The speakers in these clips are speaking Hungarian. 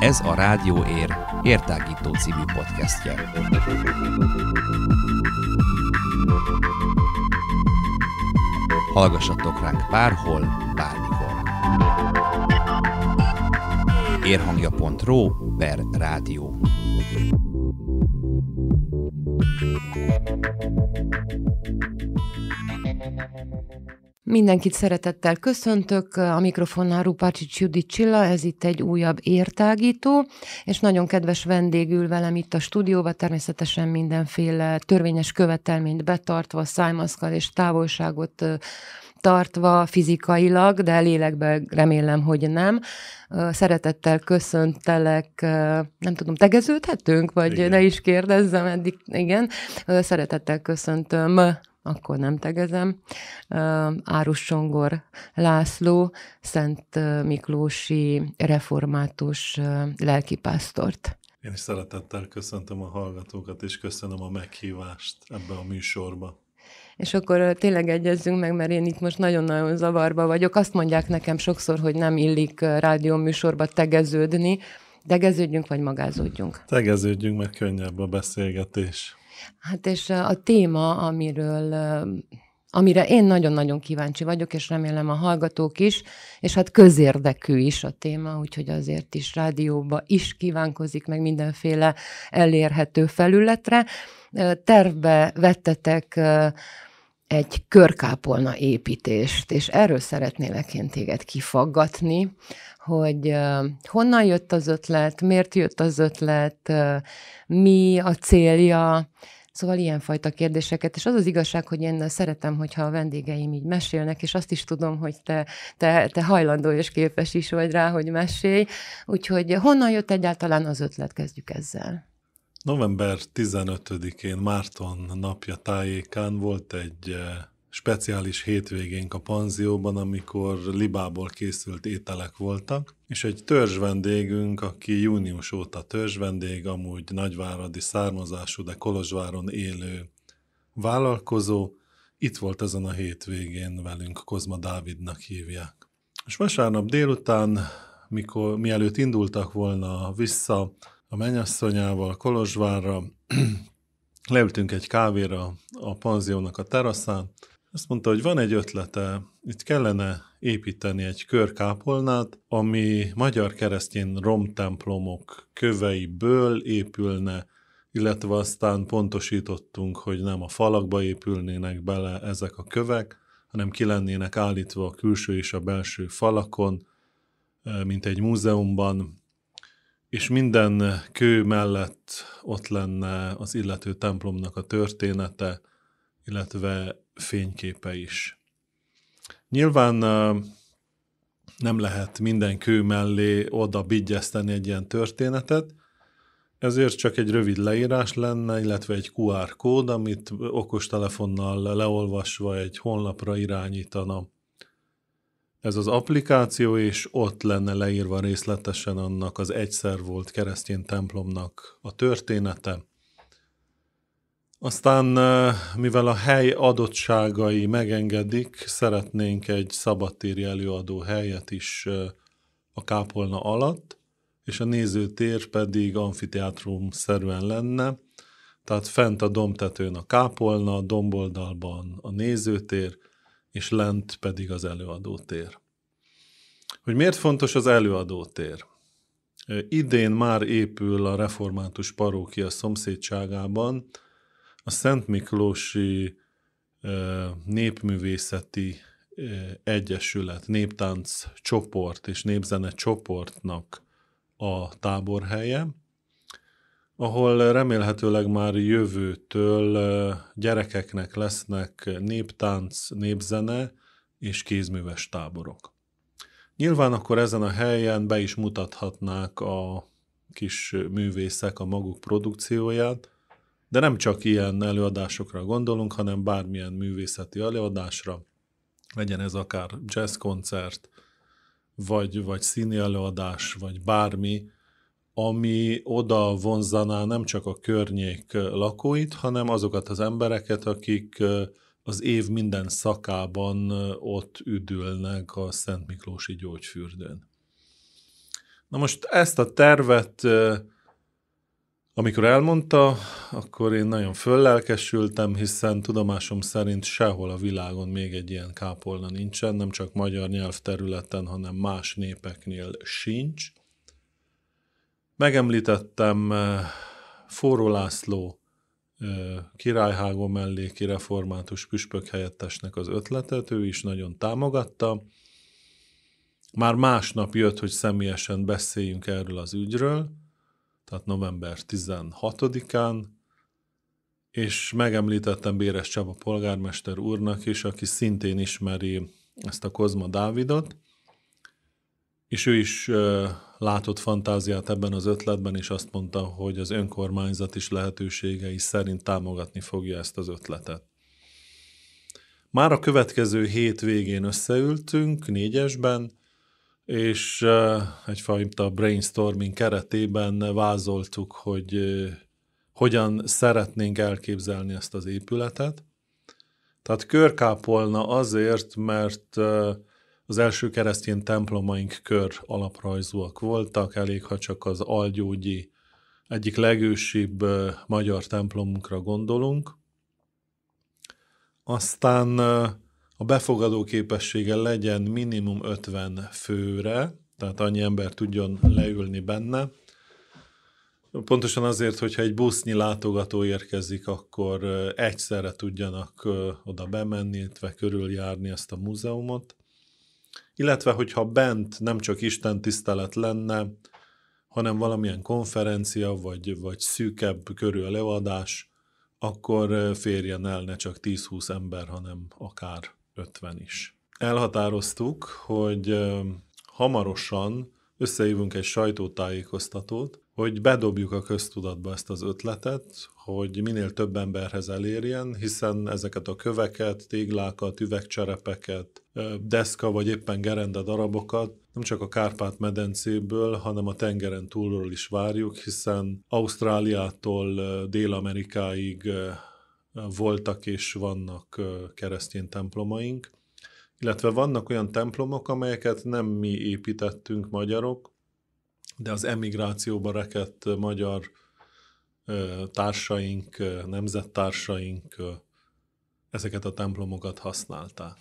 Ez a Rádió Ér értágító című podcastje. Hallgassatok ránk bárhol, bármikor. Érhangja.ro per rádió Mindenkit szeretettel köszöntök, a mikrofonnál Rupácsi Judit Csilla, ez itt egy újabb értágító, és nagyon kedves vendégül velem itt a stúdióban természetesen mindenféle törvényes követelményt betartva, szájmaszkal és távolságot tartva fizikailag, de lélekben remélem, hogy nem. Szeretettel köszöntelek, nem tudom, tegeződhetünk, vagy igen. ne is kérdezzem eddig, igen. Szeretettel köszöntöm akkor nem tegezem, Árus Songor László, Szent Miklósi református lelkipásztort. Én is szeretettel köszöntöm a hallgatókat, és köszönöm a meghívást ebbe a műsorba. És akkor tényleg egyezzünk meg, mert én itt most nagyon-nagyon zavarba vagyok. Azt mondják nekem sokszor, hogy nem illik rádióműsorba tegeződni. Tegeződjünk, vagy magázódjunk? Tegeződjünk, mert könnyebb a beszélgetés. Hát és a téma, amiről amire én nagyon-nagyon kíváncsi vagyok, és remélem a hallgatók is, és hát közérdekű is a téma, úgyhogy azért is rádióba is kívánkozik, meg mindenféle elérhető felületre. Tervbe vettetek egy körkápolna építést, és erről szeretnélek én téged kifaggatni, hogy honnan jött az ötlet, miért jött az ötlet, mi a célja, Szóval ilyenfajta kérdéseket, és az az igazság, hogy én szeretem, hogyha a vendégeim így mesélnek, és azt is tudom, hogy te, te, te hajlandó és képes is vagy rá, hogy mesélj. Úgyhogy honnan jött egyáltalán az ötlet? Kezdjük ezzel. November 15-én Márton napja tájékán volt egy eh, speciális hétvégénk a panzióban, amikor libából készült ételek voltak, és egy törzsvendégünk, aki június óta törzsvendég, amúgy nagyváradi származású, de Kolozsváron élő vállalkozó, itt volt ezen a hétvégén velünk, Kozma Dávidnak hívják. És vasárnap délután, mikor, mielőtt indultak volna vissza, a mennyasszonyával Kolozsvárra, leültünk egy kávéra a panziónak a teraszán, azt mondta, hogy van egy ötlete, itt kellene építeni egy körkápolnát, ami magyar keresztény romtemplomok köveiből épülne, illetve aztán pontosítottunk, hogy nem a falakba épülnének bele ezek a kövek, hanem ki lennének állítva a külső és a belső falakon, mint egy múzeumban, és minden kő mellett ott lenne az illető templomnak a története, illetve fényképe is. Nyilván nem lehet minden kő mellé oda bigyeszteni egy ilyen történetet, ezért csak egy rövid leírás lenne, illetve egy QR kód, amit okostelefonnal leolvasva egy honlapra irányítana ez az applikáció, és ott lenne leírva részletesen annak az egyszer volt keresztény templomnak a története. Aztán, mivel a hely adottságai megengedik, szeretnénk egy szabadtéri előadó helyet is a kápolna alatt, és a nézőtér pedig amfiteátrum szerűen lenne, tehát fent a domtetőn a kápolna, domboldalban a nézőtér, és lent pedig az előadótér. Hogy miért fontos az előadótér? Idén már épül a református parókia szomszédságában a Szent Miklósi Népművészeti Egyesület, Néptánc csoport és Népzene csoportnak a táborhelye, ahol remélhetőleg már jövőtől gyerekeknek lesznek néptánc, népzene és kézműves táborok. Nyilván akkor ezen a helyen be is mutathatnák a kis művészek a maguk produkcióját, de nem csak ilyen előadásokra gondolunk, hanem bármilyen művészeti előadásra, legyen ez akár jazzkoncert, vagy, vagy színi előadás, vagy bármi, ami oda vonzaná nem csak a környék lakóit, hanem azokat az embereket, akik az év minden szakában ott üdülnek a Szent Miklósi gyógyfürdőn. Na most ezt a tervet, amikor elmondta, akkor én nagyon föllelkesültem, hiszen tudomásom szerint sehol a világon még egy ilyen kápolna nincsen, nem csak magyar nyelvterületen, hanem más népeknél sincs. Megemlítettem eh, Forró László eh, királyhágó melléki református püspök helyettesnek az ötletet, ő is nagyon támogatta. Már másnap jött, hogy személyesen beszéljünk erről az ügyről, tehát november 16-án, és megemlítettem Béres Csaba polgármester úrnak is, aki szintén ismeri ezt a Kozma Dávidot, és ő is ö, látott fantáziát ebben az ötletben, és azt mondta, hogy az önkormányzat is lehetőségei szerint támogatni fogja ezt az ötletet. Már a következő hét végén összeültünk négyesben, és egyfajta brainstorming keretében vázoltuk, hogy hogyan szeretnénk elképzelni ezt az épületet. Tehát körkápolna azért, mert az első keresztény templomaink kör alaprajzúak voltak, elég ha csak az algyógyi egyik legősibb magyar templomunkra gondolunk. Aztán a befogadó képessége legyen minimum 50 főre, tehát annyi ember tudjon leülni benne. Pontosan azért, hogyha egy busznyi látogató érkezik, akkor egyszerre tudjanak oda bemenni, illetve körüljárni ezt a múzeumot illetve hogyha bent nem csak Isten tisztelet lenne, hanem valamilyen konferencia, vagy, vagy szűkebb körű előadás, akkor férjen el ne csak 10-20 ember, hanem akár 50 is. Elhatároztuk, hogy hamarosan összehívunk egy sajtótájékoztatót, hogy bedobjuk a köztudatba ezt az ötletet, hogy minél több emberhez elérjen, hiszen ezeket a köveket, téglákat, üvegcserepeket, deszka vagy éppen gerenda darabokat nem csak a Kárpát-medencéből, hanem a tengeren túlról is várjuk, hiszen Ausztráliától Dél-Amerikáig voltak és vannak keresztény templomaink, illetve vannak olyan templomok, amelyeket nem mi építettünk magyarok, de az emigrációba rekedt magyar társaink, nemzettársaink ezeket a templomokat használták.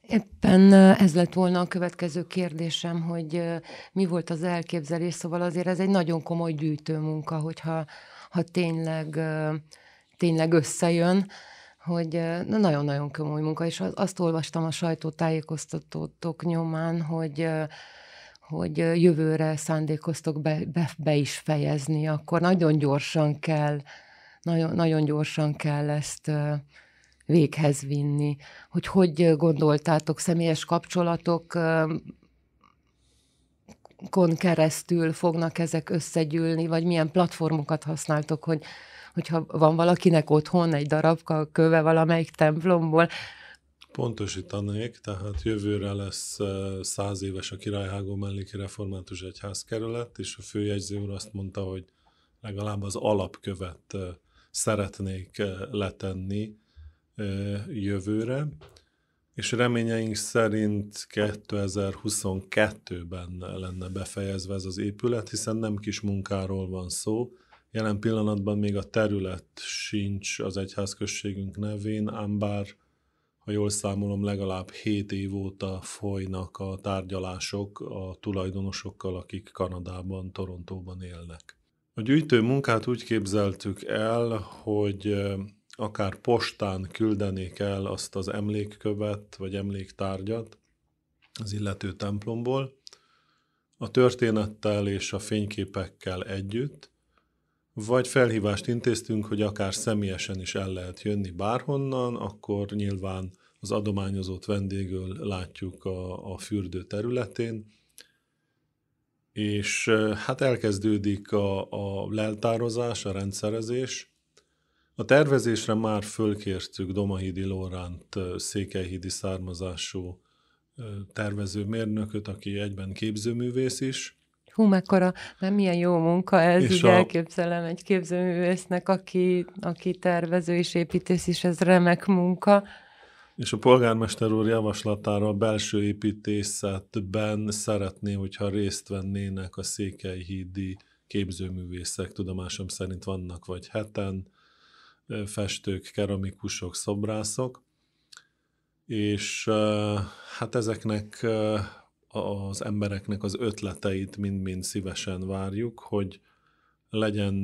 Éppen ez lett volna a következő kérdésem, hogy mi volt az elképzelés, szóval azért ez egy nagyon komoly gyűjtőmunka, hogyha ha tényleg, tényleg összejön hogy nagyon-nagyon komoly munka, és azt olvastam a sajtótájékoztatótok nyomán, hogy hogy jövőre szándékoztok be, be, be is fejezni, akkor nagyon gyorsan kell, nagyon, nagyon gyorsan kell ezt véghez vinni. Hogy hogy gondoltátok, személyes kapcsolatok kon keresztül fognak ezek összegyűlni, vagy milyen platformokat használtok, hogy, hogyha van valakinek otthon egy darabka köve valamelyik templomból, Pontosítanék, tehát jövőre lesz száz éves a Királyhágó melléki református egyház kerület, és a főjegyző úr azt mondta, hogy legalább az alapkövet szeretnék letenni jövőre, és reményeink szerint 2022-ben lenne befejezve ez az épület, hiszen nem kis munkáról van szó, Jelen pillanatban még a terület sincs az egyházközségünk nevén, ám bár, ha jól számolom, legalább 7 év óta folynak a tárgyalások a tulajdonosokkal, akik Kanadában, Torontóban élnek. A gyűjtő munkát úgy képzeltük el, hogy akár postán küldenék el azt az emlékkövet vagy emléktárgyat az illető templomból, a történettel és a fényképekkel együtt, vagy felhívást intéztünk, hogy akár személyesen is el lehet jönni bárhonnan, akkor nyilván az adományozott vendégül látjuk a, a fürdő területén, és hát elkezdődik a, a leltározás, a rendszerezés. A tervezésre már fölkértük Domahidi Lóránt székelyhidi származású tervezőmérnököt, aki egyben képzőművész is, hú, mekkora, nem milyen jó munka ez, és így a... elképzelem egy képzőművésznek, aki, aki tervező és építész is, ez remek munka. És a polgármester úr javaslatára a belső építészetben szeretné, hogyha részt vennének a székelyhídi képzőművészek, tudomásom szerint vannak vagy heten, festők, keramikusok, szobrászok, és hát ezeknek az embereknek az ötleteit mind-mind szívesen várjuk, hogy legyen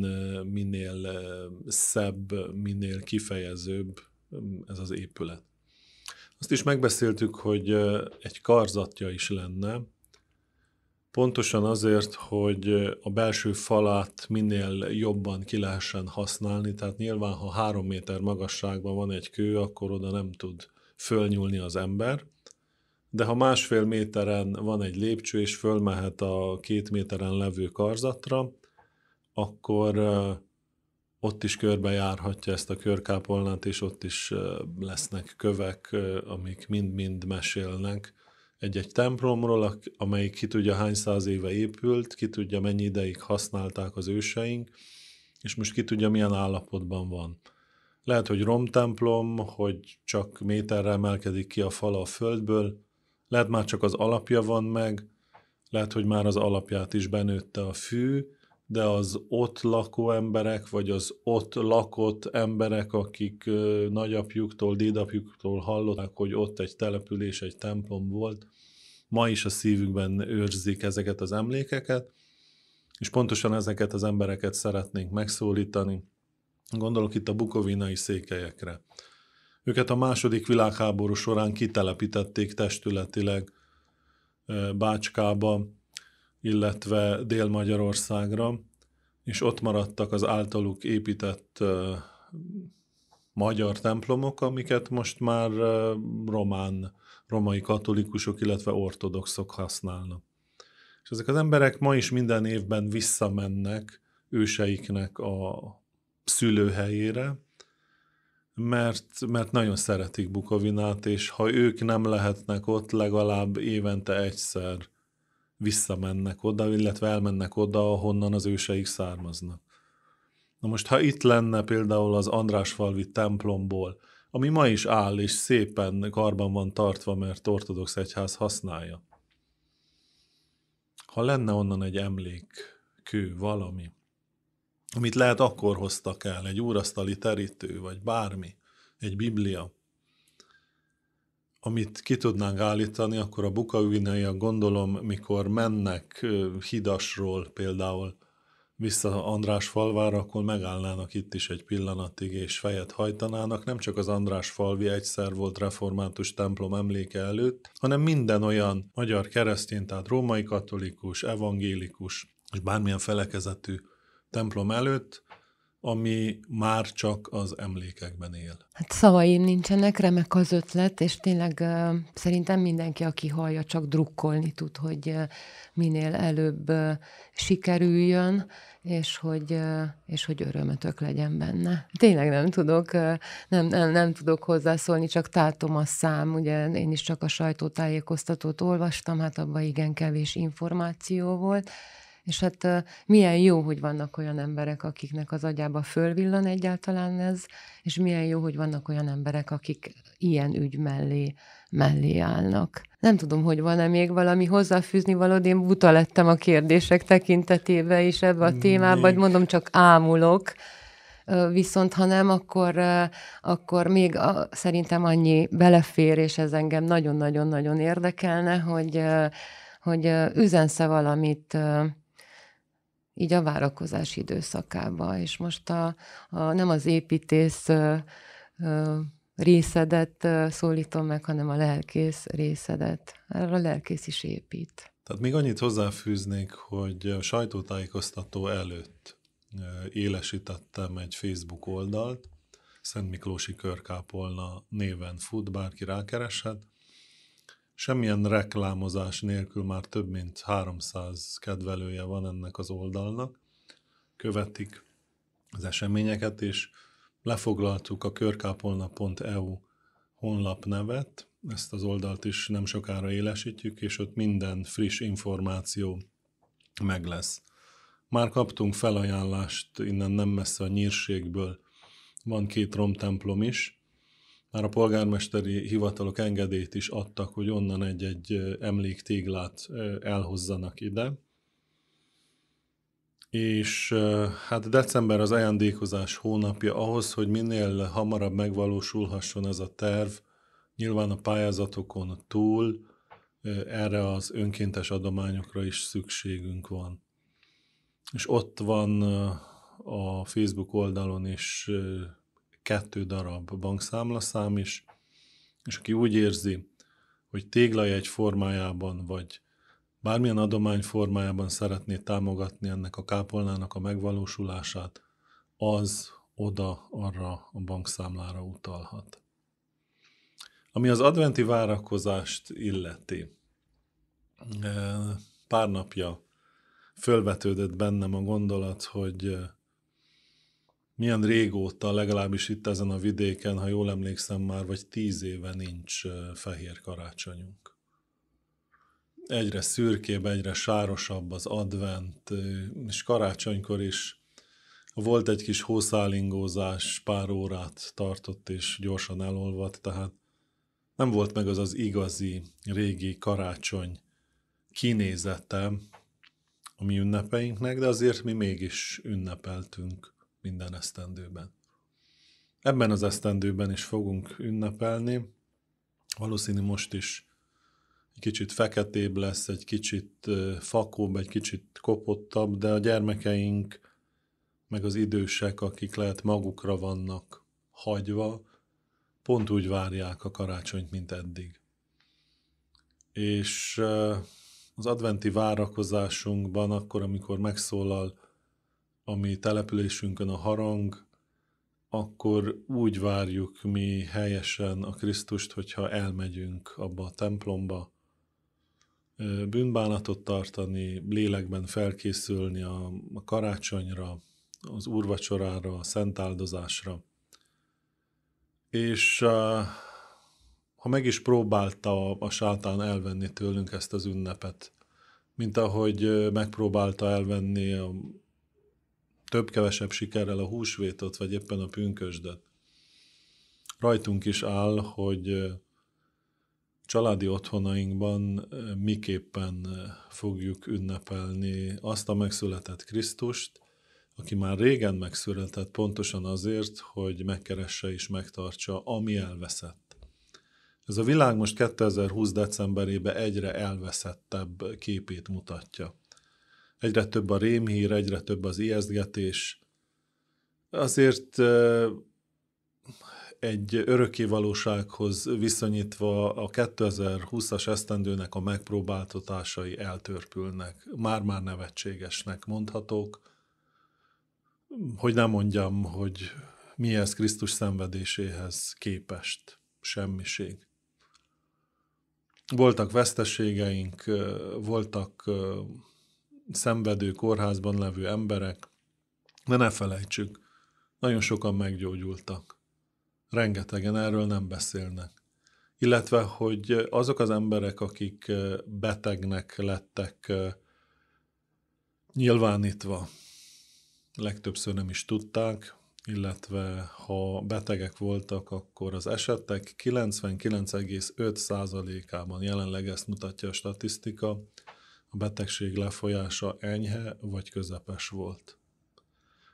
minél szebb, minél kifejezőbb ez az épület. Azt is megbeszéltük, hogy egy karzatja is lenne, pontosan azért, hogy a belső falát minél jobban ki lehessen használni, tehát nyilván, ha három méter magasságban van egy kő, akkor oda nem tud fölnyúlni az ember, de ha másfél méteren van egy lépcső, és fölmehet a két méteren levő karzatra, akkor ott is körbejárhatja ezt a körkápolnát, és ott is lesznek kövek, amik mind-mind mesélnek egy-egy templomról, amelyik ki tudja hány száz éve épült, ki tudja mennyi ideig használták az őseink, és most ki tudja milyen állapotban van. Lehet, hogy romtemplom, hogy csak méterre emelkedik ki a fala a földből, lehet már csak az alapja van meg, lehet, hogy már az alapját is benőtte a fű, de az ott lakó emberek, vagy az ott lakott emberek, akik nagyapjuktól, dédapjuktól hallották, hogy ott egy település, egy templom volt, ma is a szívükben őrzik ezeket az emlékeket, és pontosan ezeket az embereket szeretnénk megszólítani. Gondolok itt a bukovinai székelyekre, őket a második világháború során kitelepítették testületileg Bácskába, illetve Dél-Magyarországra, és ott maradtak az általuk épített magyar templomok, amiket most már román, romai katolikusok, illetve ortodoxok használnak. És ezek az emberek ma is minden évben visszamennek őseiknek a szülőhelyére, mert, mert nagyon szeretik Bukovinát, és ha ők nem lehetnek ott, legalább évente egyszer visszamennek oda, illetve elmennek oda, ahonnan az őseik származnak. Na most, ha itt lenne például az Andrásfalvi templomból, ami ma is áll, és szépen karban van tartva, mert ortodox egyház használja. Ha lenne onnan egy emlékkő, valami, amit lehet akkor hoztak el, egy úrasztali terítő, vagy bármi, egy biblia, amit ki tudnánk állítani, akkor a a gondolom, mikor mennek hidasról például vissza András falvára, akkor megállnának itt is egy pillanatig, és fejet hajtanának. Nem csak az András falvi egyszer volt református templom emléke előtt, hanem minden olyan magyar keresztény, tehát római katolikus, evangélikus, és bármilyen felekezetű templom előtt, ami már csak az emlékekben él. Hát szavaim nincsenek, remek az ötlet, és tényleg uh, szerintem mindenki, aki hallja, csak drukkolni tud, hogy uh, minél előbb uh, sikerüljön, és hogy, és hogy örömötök legyen benne. Tényleg nem tudok, nem, nem, nem tudok hozzászólni, csak tátom a szám, ugye én is csak a sajtótájékoztatót olvastam, hát abban igen kevés információ volt, és hát milyen jó, hogy vannak olyan emberek, akiknek az agyába fölvillan egyáltalán ez, és milyen jó, hogy vannak olyan emberek, akik ilyen ügy mellé, mellé állnak. Nem tudom, hogy van-e még valami hozzáfűzni valód, én buta lettem a kérdések tekintetébe is ebbe a témába, vagy mondom, csak ámulok viszont ha nem, akkor, akkor még a, szerintem annyi belefér, és ez engem nagyon-nagyon-nagyon érdekelne, hogy, hogy üzensze valamit így a várakozás időszakába, és most a, a nem az építész ö, ö, részedet szólítom meg, hanem a lelkész részedet. erre a lelkész is épít. Tehát még annyit hozzáfűznék, hogy a sajtótájékoztató előtt élesítettem egy Facebook oldalt, Szent Miklósi Körkápolna néven fut, bárki rákereshet, Semmilyen reklámozás nélkül már több mint 300 kedvelője van ennek az oldalnak. Követik az eseményeket, és lefoglaltuk a körkápolna.eu honlap nevet, ezt az oldalt is nem sokára élesítjük, és ott minden friss információ meg lesz. Már kaptunk felajánlást innen nem messze a nyírségből, van két romtemplom is, már a polgármesteri hivatalok engedélyt is adtak, hogy onnan egy-egy emléktéglát elhozzanak ide. És hát december az ajándékozás hónapja ahhoz, hogy minél hamarabb megvalósulhasson ez a terv, nyilván a pályázatokon túl erre az önkéntes adományokra is szükségünk van. És ott van a Facebook oldalon is kettő darab bankszámlaszám is, és aki úgy érzi, hogy téglajegy formájában, vagy bármilyen adomány formájában szeretné támogatni ennek a kápolnának a megvalósulását, az oda arra a bankszámlára utalhat. Ami az adventi várakozást illeti, eh, pár napja fölvetődött bennem a gondolat, hogy eh, milyen régóta, legalábbis itt ezen a vidéken, ha jól emlékszem már, vagy tíz éve nincs fehér karácsonyunk. Egyre szürkébb, egyre sárosabb az advent, és karácsonykor is volt egy kis hószálingózás, pár órát tartott, és gyorsan elolvadt, tehát nem volt meg az az igazi, régi karácsony kinézete a mi ünnepeinknek, de azért mi mégis ünnepeltünk minden esztendőben. Ebben az esztendőben is fogunk ünnepelni, valószínű most is egy kicsit feketébb lesz, egy kicsit fakóbb, egy kicsit kopottabb, de a gyermekeink, meg az idősek, akik lehet magukra vannak hagyva, pont úgy várják a karácsonyt, mint eddig. És az adventi várakozásunkban, akkor, amikor megszólal a mi településünkön a harang, akkor úgy várjuk mi helyesen a Krisztust, hogyha elmegyünk abba a templomba, bűnbánatot tartani, lélekben felkészülni a, a karácsonyra, az úrvacsorára, a szent áldozásra. És ha meg is próbálta a sátán elvenni tőlünk ezt az ünnepet, mint ahogy megpróbálta elvenni a több-kevesebb sikerrel a húsvétot, vagy éppen a pünkösdöt. Rajtunk is áll, hogy családi otthonainkban miképpen fogjuk ünnepelni azt a megszületett Krisztust, aki már régen megszületett pontosan azért, hogy megkeresse és megtartsa, ami elveszett. Ez a világ most 2020. decemberében egyre elveszettebb képét mutatja egyre több a rémhír, egyre több az ijesztgetés. Azért egy öröki valósághoz viszonyítva a 2020-as esztendőnek a megpróbáltatásai eltörpülnek, már-már nevetségesnek mondhatók. Hogy nem mondjam, hogy mi ez Krisztus szenvedéséhez képest semmiség. Voltak veszteségeink, voltak szenvedő, kórházban levő emberek, de ne felejtsük, nagyon sokan meggyógyultak. Rengetegen erről nem beszélnek. Illetve, hogy azok az emberek, akik betegnek lettek nyilvánítva, legtöbbször nem is tudták, illetve ha betegek voltak, akkor az esetek 99,5%-ában jelenleg ezt mutatja a statisztika, a betegség lefolyása enyhe vagy közepes volt.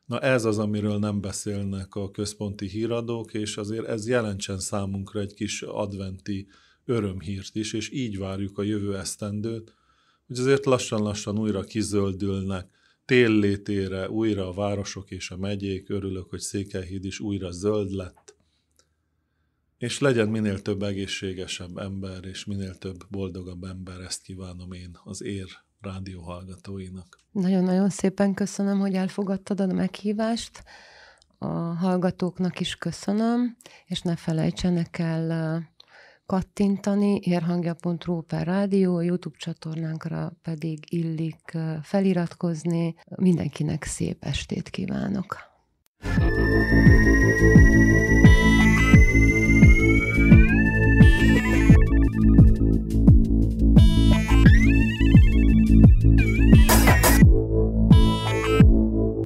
Na ez az, amiről nem beszélnek a központi híradók, és azért ez jelentsen számunkra egy kis adventi örömhírt is, és így várjuk a jövő esztendőt, hogy azért lassan-lassan újra kizöldülnek, téllétére újra a városok és a megyék, örülök, hogy Székelyhíd is újra zöld lett, és legyen minél több egészségesebb ember, és minél több boldogabb ember, ezt kívánom én az ér rádió hallgatóinak. Nagyon-nagyon szépen köszönöm, hogy elfogadtad a meghívást. A hallgatóknak is köszönöm, és ne felejtsenek el kattintani érhangja.ru per rádió, YouTube csatornánkra pedig illik feliratkozni. Mindenkinek szép estét kívánok! Thank you.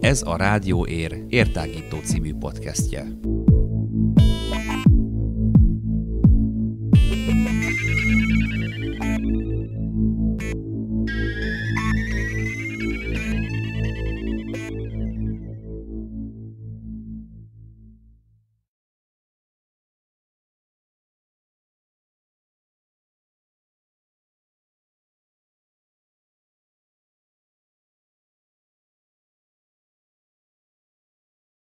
Ez a Rádió Ér értágító című podcastje.